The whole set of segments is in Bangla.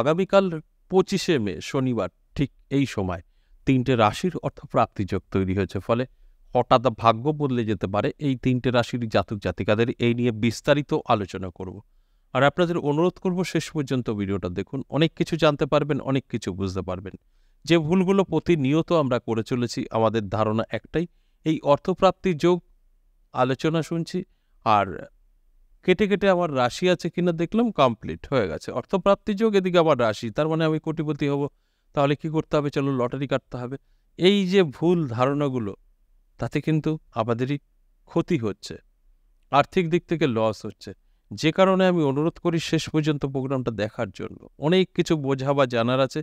আগামীকাল পঁচিশে মে শনিবার ঠিক এই সময় তিনটে রাশির অর্থ প্রাপ্তিযোগ তৈরি হয়েছে ফলে হঠাৎ ভাগ্য বদলে যেতে পারে এই তিনটে রাশির জাতক জাতিকাদের এই নিয়ে বিস্তারিত আলোচনা করব আর আপনাদের অনুরোধ করব শেষ পর্যন্ত ভিডিওটা দেখুন অনেক কিছু জানতে পারবেন অনেক কিছু বুঝতে পারবেন যে ভুলগুলো প্রতিনিয়ত আমরা করে চলেছি আমাদের ধারণা একটাই এই অর্থপ্রাপ্তি যোগ আলোচনা শুনছি আর কেটে কেটে আমার রাশি আছে কিনা দেখলাম কমপ্লিট হয়ে গেছে অর্থপ্রাপ্তি যোগ এদিকে আমার রাশি তার মানে আমি কোটিপতি হব তাহলে কি করতে হবে চলো লটারি কাটতে হবে এই যে ভুল ধারণাগুলো তাতে কিন্তু আমাদেরই ক্ষতি হচ্ছে আর্থিক দিক থেকে লস হচ্ছে যে কারণে আমি অনুরোধ করি শেষ পর্যন্ত প্রোগ্রামটা দেখার জন্য অনেক কিছু বোঝা বা জানার আছে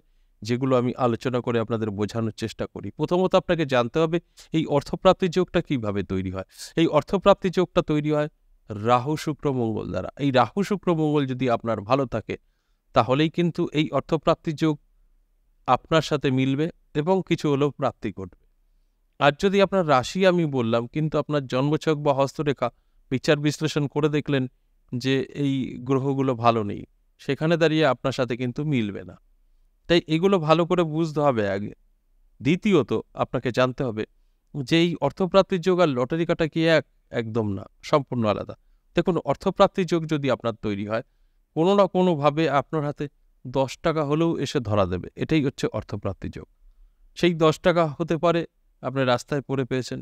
যেগুলো আমি আলোচনা করে আপনাদের বোঝানোর চেষ্টা করি প্রথমত আপনাকে জানতে হবে এই অর্থপ্রাপ্তি যোগটা কীভাবে তৈরি হয় এই অর্থপ্রাপ্তি যোগটা তৈরি হয় রাহু শুক্র মঙ্গল দ্বারা এই রাহু শুক্র মঙ্গল যদি আপনার ভালো থাকে তাহলেই কিন্তু এই অর্থপ্রাপ্তি যোগ আপনার সাথে মিলবে এবং কিছু হলেও প্রাপ্তি ঘটবে আর যদি আপনার রাশি আমি বললাম কিন্তু আপনার জন্মছক বা হস্তরেখা বিচার বিশ্লেষণ করে দেখলেন যে এই গ্রহগুলো ভালো নেই সেখানে দাঁড়িয়ে আপনার সাথে কিন্তু মিলবে না তাই এগুলো ভালো করে বুঝতে হবে আগে দ্বিতীয়ত আপনাকে জানতে হবে যে এই অর্থপ্রাপ্তির যোগ আর লটারি কাটা কি এক একদম না সম্পূর্ণ আলাদা দেখুন অর্থপ্রাপ্তি যোগ যদি আপনার তৈরি হয় কোনো না কোনোভাবে আপনার হাতে দশ টাকা হলেও এসে ধরা দেবে এটাই হচ্ছে অর্থপ্রাপ্তি যোগ সেই দশ টাকা হতে পারে আপনি রাস্তায় পড়ে পেয়েছেন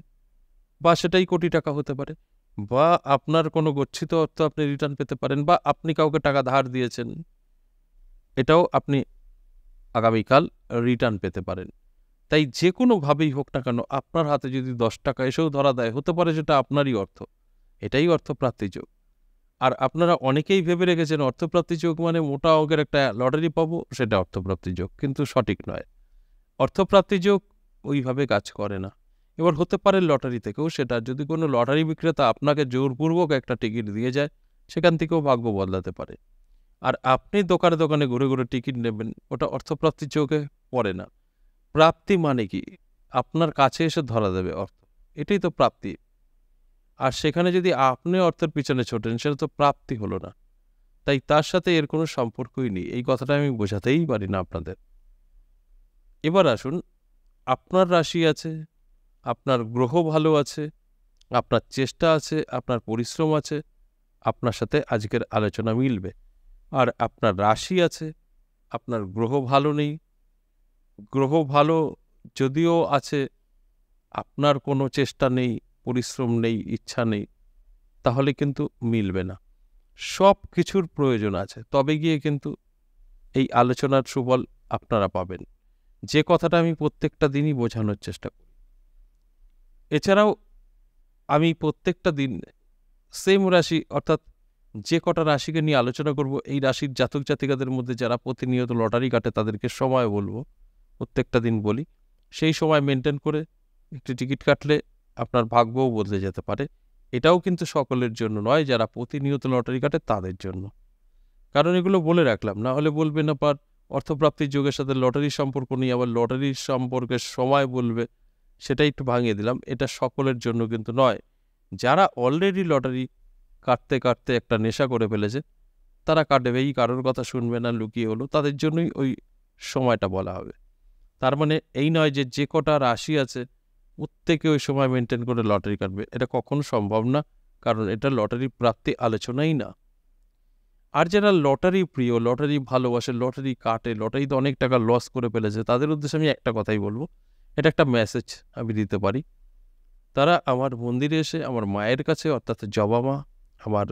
বা সেটাই কোটি টাকা হতে পারে বা আপনার কোনো গচ্ছিত অর্থ আপনি রিটার্ন পেতে পারেন বা আপনি কাউকে টাকা ধার দিয়েছেন এটাও আপনি আগামীকাল রিটার্ন পেতে পারেন তাই যে কোনোভাবেই হোক না কেন আপনার হাতে যদি দশ টাকা এসেও ধরা দেয় হতে পারে সেটা আপনারই অর্থ এটাই অর্থপ্রাপ্তি যোগ আর আপনারা অনেকেই ভেবে রেখেছেন অর্থপ্রাপ্তি যোগ মানে মোটা অঙ্কের একটা লটারি পাবো সেটা অর্থপ্রাপ্তি যোগ কিন্তু সঠিক নয় অর্থপ্রাপ্তি যোগ ওইভাবে কাজ করে না এবার হতে পারে লটারি থেকেও সেটা যদি কোনো লটারি বিক্রেতা আপনাকে জোরপূর্বক একটা টিকিট দিয়ে যায় সেখান থেকেও ভাগ্য বদলাতে পারে আর আপনি দোকানে দোকানে ঘুরে ঘুরে টিকিট নেবেন ওটা অর্থপ্রাপ্তির চোখে পড়ে না প্রাপ্তি মানে কি আপনার কাছে এসে ধরা দেবে অর্থ এটাই তো প্রাপ্তি আর সেখানে যদি আপনি অর্থের পিছনে ছোটেন সেটা তো প্রাপ্তি হলো না তাই তার সাথে এর কোনো সম্পর্কই নেই এই কথাটা আমি বোঝাতেই পারি না আপনাদের এবার আসুন আপনার রাশি আছে আপনার গ্রহ ভালো আছে আপনার চেষ্টা আছে আপনার পরিশ্রম আছে আপনার সাথে আজকের আলোচনা মিলবে আর আপনার রাশি আছে আপনার গ্রহ ভালো নেই গ্রহ ভালো যদিও আছে আপনার কোনো চেষ্টা নেই পরিশ্রম নেই ইচ্ছা নেই তাহলে কিন্তু মিলবে না সব কিছুর প্রয়োজন আছে তবে গিয়ে কিন্তু এই আলোচনার সুফল আপনারা পাবেন যে কথাটা আমি প্রত্যেকটা দিনই বোঝানোর চেষ্টা করি এছাড়াও আমি প্রত্যেকটা দিন সেম রাশি অর্থাৎ যে কটা রাশিকে নিয়ে আলোচনা করব এই রাশির জাতক জাতিকাদের মধ্যে যারা প্রতিনিয়ত লটারি কাটে তাদেরকে সময় বলবো প্রত্যেকটা দিন বলি সেই সময় মেনটেন করে একটি টিকিট কাটলে আপনার ভাগ্যও বদলে যেতে পারে এটাও কিন্তু সকলের জন্য নয় যারা প্রতিনিয়ত লটারি কাটে তাদের জন্য কারণ এগুলো বলে রাখলাম না হলে না পার অর্থপ্রাপ্তির যোগের সাথে লটারির সম্পর্ক নিয়ে আবার লটারির সম্পর্কে সময় বলবে সেটা একটু ভাঙিয়ে দিলাম এটা সকলের জন্য কিন্তু নয় যারা অলরেডি লটারি কাটতে কাটতে একটা নেশা করে ফেলেছে তারা কাটবেই কারোর কথা শুনবে না লুকিয়ে হলো তাদের জন্যই ওই সময়টা বলা হবে তার মানে এই নয় যে যে কটা রাশি আছে প্রত্যেকে ওই সময় মেনটেন করে লটারি কাটবে এটা কখনো সম্ভব না কারণ এটা লটারি প্রাপ্তি আলোচনাই না আর যারা লটারি প্রিয় লটারি ভালোবাসে লটারি কাটে লটারিতে অনেক টাকা লস করে ফেলেছে তাদের উদ্দেশ্যে আমি একটা কথাই বলবো এটা একটা মেসেজ আমি দিতে পারি তারা আমার মন্দিরে এসে আমার মায়ের কাছে অর্থাৎ জবা মা আমার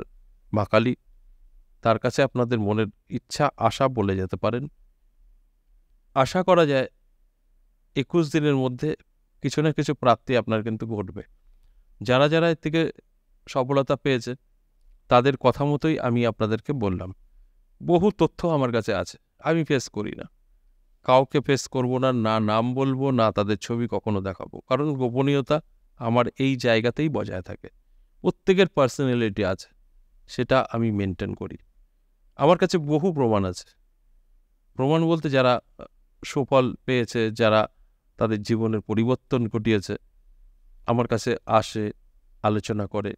মাকালি তার কাছে আপনাদের মনের ইচ্ছা আশা বলে যেতে পারেন আশা করা যায় একুশ দিনের মধ্যে কিছু না কিছু প্রাপ্তি আপনার কিন্তু ঘটবে যারা যারা এর থেকে সফলতা পেয়েছে তাদের কথা মতোই আমি আপনাদেরকে বললাম বহু তথ্য আমার কাছে আছে আমি ফেস করি না কাউকে ফেস করব না না নাম বলবো না তাদের ছবি কখনো দেখাবো কারণ গোপনীয়তা আমার এই জায়গাতেই বজায় থাকে প্রত্যেকের পার্সোনালিটি আছে সেটা আমি মেনটেন করি আমার কাছে বহু প্রমাণ আছে প্রমাণ বলতে যারা সুফল পেয়েছে যারা তাদের জীবনের পরিবর্তন ঘটিয়েছে আমার কাছে আসে আলোচনা করে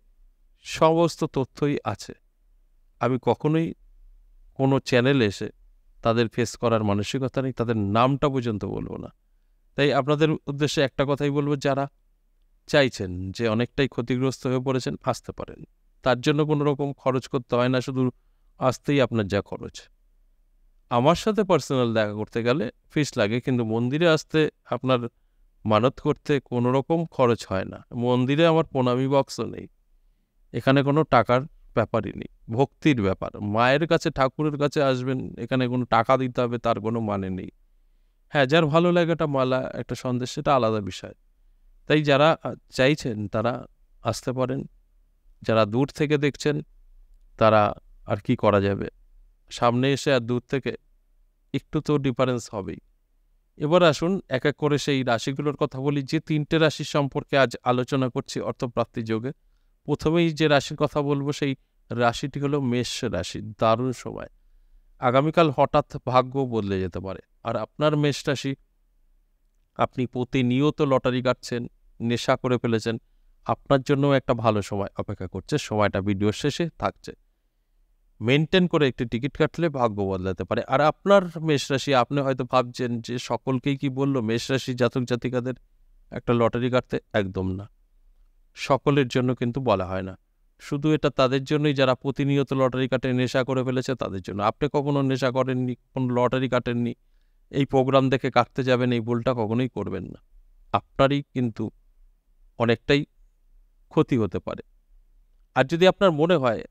সমস্ত তথ্যই আছে আমি কখনোই কোনো চ্যানেলে এসে তাদের ফেস করার মানসিকতা নেই তাদের নামটা পর্যন্ত বলবো না তাই আপনাদের উদ্দেশ্যে একটা কথাই বলবো যারা চাইছেন যে অনেকটাই ক্ষতিগ্রস্ত হয়ে পড়েছেন আসতে পারেন তার জন্য কোনো রকম খরচ করতে হয় না শুধু আসতেই আপনার যা খরচ আমার সাথে পার্সোনাল দেখা করতে গেলে ফিস লাগে কিন্তু মন্দিরে আসতে আপনার মানত করতে কোনো রকম খরচ হয় না মন্দিরে আমার প্রণামী বক্সও নেই এখানে কোনো টাকার ব্যাপারই নেই ভক্তির ব্যাপার মায়ের কাছে ঠাকুরের কাছে আসবেন এখানে কোনো টাকা দিতে হবে তার কোনো মানে নেই হ্যাঁ যার ভালো লাগে একটা মালা একটা সন্দেশ সেটা আলাদা বিষয় তাই যারা চাইছেন তারা আসতে পারেন যারা দূর থেকে দেখছেন তারা আর কি করা যাবে সামনে এসে আর দূর থেকে একটু তো ডিফারেন্স হবেই এবার আসুন এক এক করে সেই রাশিগুলোর কথা বলি যে তিনটে রাশি সম্পর্কে আজ আলোচনা করছি অর্থপ্রাপ্তি যোগে প্রথমেই যে রাশির কথা বলবো সেই রাশিটি হলো মেষ রাশি দারুণ সময় আগামীকাল হঠাৎ ভাগ্য বদলে যেতে পারে আর আপনার মেষ রাশি আপনি প্রতিনিয়ত লটারি কাটছেন নেশা করে ফেলেছেন আপনার জন্য একটা ভালো সময় অপেক্ষা করছে সময়টা ভিডিও শেষে থাকছে মেনটেন করে একটি টিকিট কাটলে ভাগ্য বদলাতে পারে আর আপনার মেষরাশি আপনি হয়তো ভাবছেন যে সকলকেই কি বলল মেষরাশি জাতক জাতিকাদের একটা লটারি কাটতে একদম না সকলের জন্য কিন্তু বলা হয় না শুধু এটা তাদের জন্যই যারা প্রতিনিয়ত লটারি কাটে নেশা করে ফেলেছে তাদের জন্য আপনি কখনো নেশা করেননি কোনো লটারি কাটেননি এই প্রোগ্রাম দেখে কাটতে যাবেন এই ভুলটা কখনোই করবেন না আপনারই কিন্তু অনেকটাই ক্ষতি হতে পারে আর যদি আপনার মনে হয়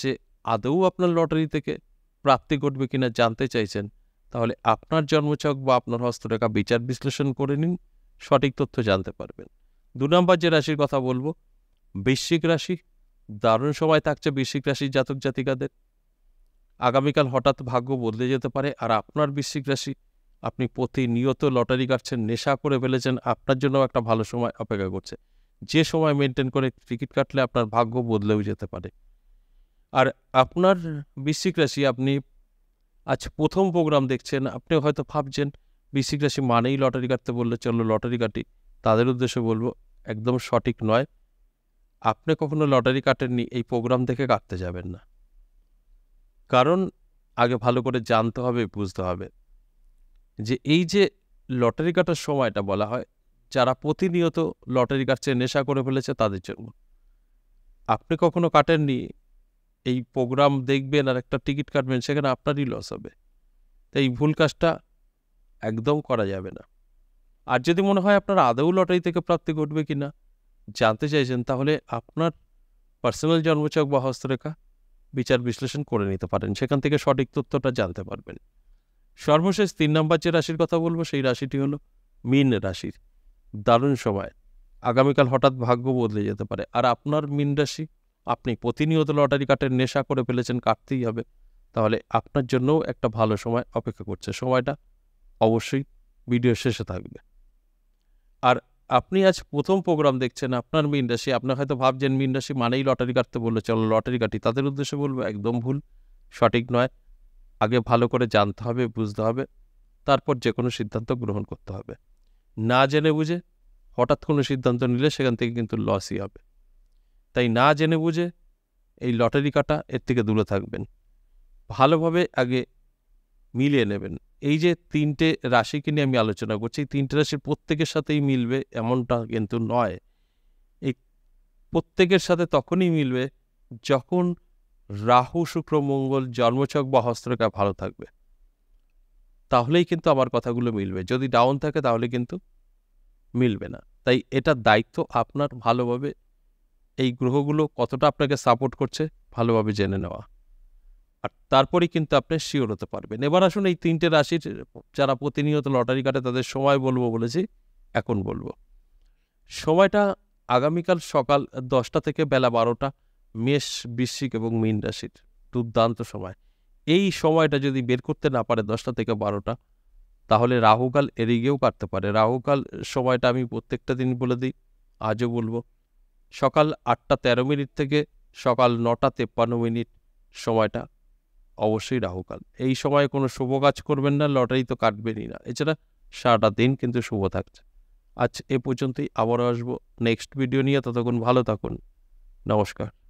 যে আদৌ আপনার লটারি থেকে প্রাপ্তি ঘটবে কিনা জানতে চাইছেন তাহলে আপনার জন্মছক বা আপনার হস্তরেখা বিচার বিশ্লেষণ করে নিন সঠিক তথ্য জানতে পারবেন দু নম্বর যে রাশির কথা বলবো বৃশ্চিক রাশি দারুণ সময় থাকছে বৃশ্চিক রাশির জাতক জাতিকাদের আগামীকাল হঠাৎ ভাগ্য বদলে যেতে পারে আর আপনার বৃশ্চিক রাশি আপনি প্রতিনিয়ত লটারি কাটছেন নেশা করে ফেলেছেন আপনার জন্য একটা ভালো সময় অপেক্ষা করছে যে সময় মেনটেন করে টিকিট কাটলে আপনার ভাগ্য বদলেও যেতে পারে আর আপনার বৃশ্চিক রাশি আপনি আজ প্রথম প্রোগ্রাম দেখছেন আপনি হয়তো ভাবছেন বৃশ্চিক রাশি মানেই লটারি কাটতে বললে চলো লটারি কাটি তাদের উদ্দেশ্যে বলবো একদম সঠিক নয় আপনি কখনো লটারি কাটেননি এই প্রোগ্রাম থেকে কাটতে যাবেন না কারণ আগে ভালো করে জানতে হবে বুঝতে হবে যে এই যে লটারি কাটার সময়টা বলা হয় যারা প্রতিনিয়ত লটারি কাটছে নেশা করে ফেলেছে তাদের জন্য আপনি কখনো কাটেননি এই প্রোগ্রাম দেখবেন আর একটা টিকিট কাটবেন সেখানে আপনারই লস হবে তাই এই ভুল কাজটা একদম করা যাবে না আর যদি মনে হয় আপনার আদৌ লটারি থেকে প্রাপ্তি ঘটবে কি না জানতে চাইছেন তাহলে আপনার পার্সোনাল জন্মচক বা হস্তরেখা বিচার বিশ্লেষণ করে নিতে পারেন সেখান থেকে সঠিক তথ্যটা জানতে পারবেন সর্বশেষ তিন নম্বর যে রাশির কথা বলবো সেই রাশিটি হলো মিন রাশির দারুণ সময় আগামীকাল হঠাৎ ভাগ্য বদলে যেতে পারে আর আপনার মিন রাশি আপনি প্রতিনিয়ত লটারি কার্ডের নেশা করে ফেলেছেন কাটতেই হবে তাহলে আপনার জন্যও একটা ভালো সময় অপেক্ষা করছে সময়টা অবশ্যই ভিডিও শেষে থাকবে আর আপনি আজ প্রথম প্রোগ্রাম দেখছেন আপনার মিন রাশি আপনার হয়তো ভাবছেন মিন রাশি মানেই লটারি কাটতে বললো চলো লটারি কাটি তাদের উদ্দেশ্যে বলবো একদম ভুল সঠিক নয় আগে ভালো করে জানতে হবে বুঝতে হবে তারপর যে কোনো সিদ্ধান্ত গ্রহণ করতে হবে না জেনে বুঝে হঠাৎ কোনো সিদ্ধান্ত নিলে সেখান থেকে কিন্তু লসই হবে তাই না জেনে বুঝে এই লটারি কাটা এর থেকে দূরে থাকবেন ভালোভাবে আগে মিলিয়ে নেবেন এই যে তিনটে রাশিকে নিয়ে আমি আলোচনা করছি এই তিনটে রাশির প্রত্যেকের সাথেই মিলবে এমনটা কিন্তু নয় এই প্রত্যেকের সাথে তখনই মিলবে যখন রাহু শুক্র মঙ্গল জন্মচক বা হস্তরেখা ভালো থাকবে তাহলেই কিন্তু আমার কথাগুলো মিলবে যদি ডাউন থাকে তাহলে কিন্তু মিলবে না তাই এটা দায়িত্ব আপনার ভালোভাবে এই গ্রহগুলো কতটা আপনাকে সাপোর্ট করছে ভালোভাবে জেনে নেওয়া আর তারপরেই কিন্তু আপনি শিওর হতে পারবেন এবার আসুন এই তিনটে রাশির যারা প্রতিনিয়ত লটারি কাটে তাদের সময় বলবো বলেছি এখন বলবো সময়টা আগামীকাল সকাল দশটা থেকে বেলা বারোটা মেষ বৃশ্চিক এবং মীন রাশির দুর্দান্ত সময় এই সময়টা যদি বের করতে না পারে দশটা থেকে বারোটা তাহলে রাহুকাল এড়িয়ে গিয়েও কাটতে পারে রাহুকাল সময়টা আমি প্রত্যেকটা দিন বলে দিই আজও বলবো সকাল আটটা তেরো মিনিট থেকে সকাল নটা তেপ্পান্ন মিনিট সময়টা অবশ্যই রাহুকাল এই সময় কোনো শুভ কাজ করবেন না লটারি তো কাটবেনই না এছাড়া সারাটা দিন কিন্তু শুভ থাকছে আজ এ পর্যন্তই আবারও আসবো নেক্সট ভিডিও নিয়ে ততক্ষণ ভালো থাকুন নমস্কার